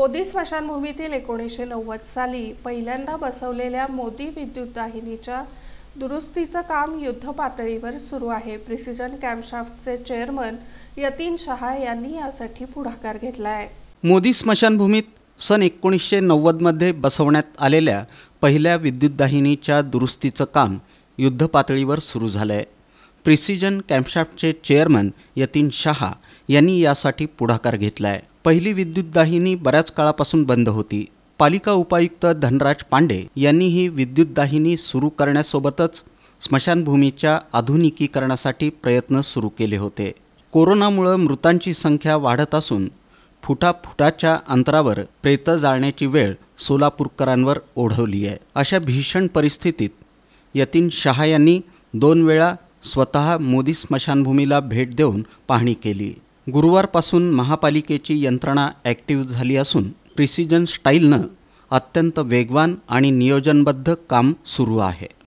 मोदी स्मशानभूमीतील एकोणीसशे नव्वद साली पहिल्यांदा बसवलेल्या मोदी विद्युत वाहिनीच्या दुरुस्तीचं काम पातळीवर सुरू आहे प्रिसिजन कॅम्पशाफ्टचे चेअरमन यतीन शहा यांनी यासाठी पुढाकार घेतला आहे मोदी स्मशानभूमीत सन एकोणीसशे नव्वदमध्ये बसवण्यात आलेल्या पहिल्या विद्युतदाहिनीच्या दुरुस्तीचं काम युद्धपातळीवर सुरू झालं आहे प्रिसिजन कॅम्पशाफ्टचे चेअरमन यतीन शहा यांनी यासाठी पुढाकार घेतला आहे पहिली विद्युतदाहिनी बऱ्याच काळापासून बंद होती पालिका उपायुक्त धनराज पांडे यांनी ही विद्युतदाहिनी सुरू करण्यासोबतच स्मशानभूमीच्या आधुनिकीकरणासाठी प्रयत्न सुरू केले होते कोरोनामुळं मृतांची संख्या वाढत असून फुटाफुटाच्या अंतरावर प्रेत जाळण्याची वेळ सोलापूरकरांवर ओढवली आहे अशा भीषण परिस्थितीत यतीन शहा यांनी दोन वेळा स्वतः मोदी स्मशानभूमीला भेट देऊन पाहणी केली गुरुवारपासून महापालिकेची यंत्रणा ॲक्टिव्ह झाली असून प्रिसिजन स्टाईलनं अत्यंत वेगवान आणि नियोजनबद्ध काम सुरू आहे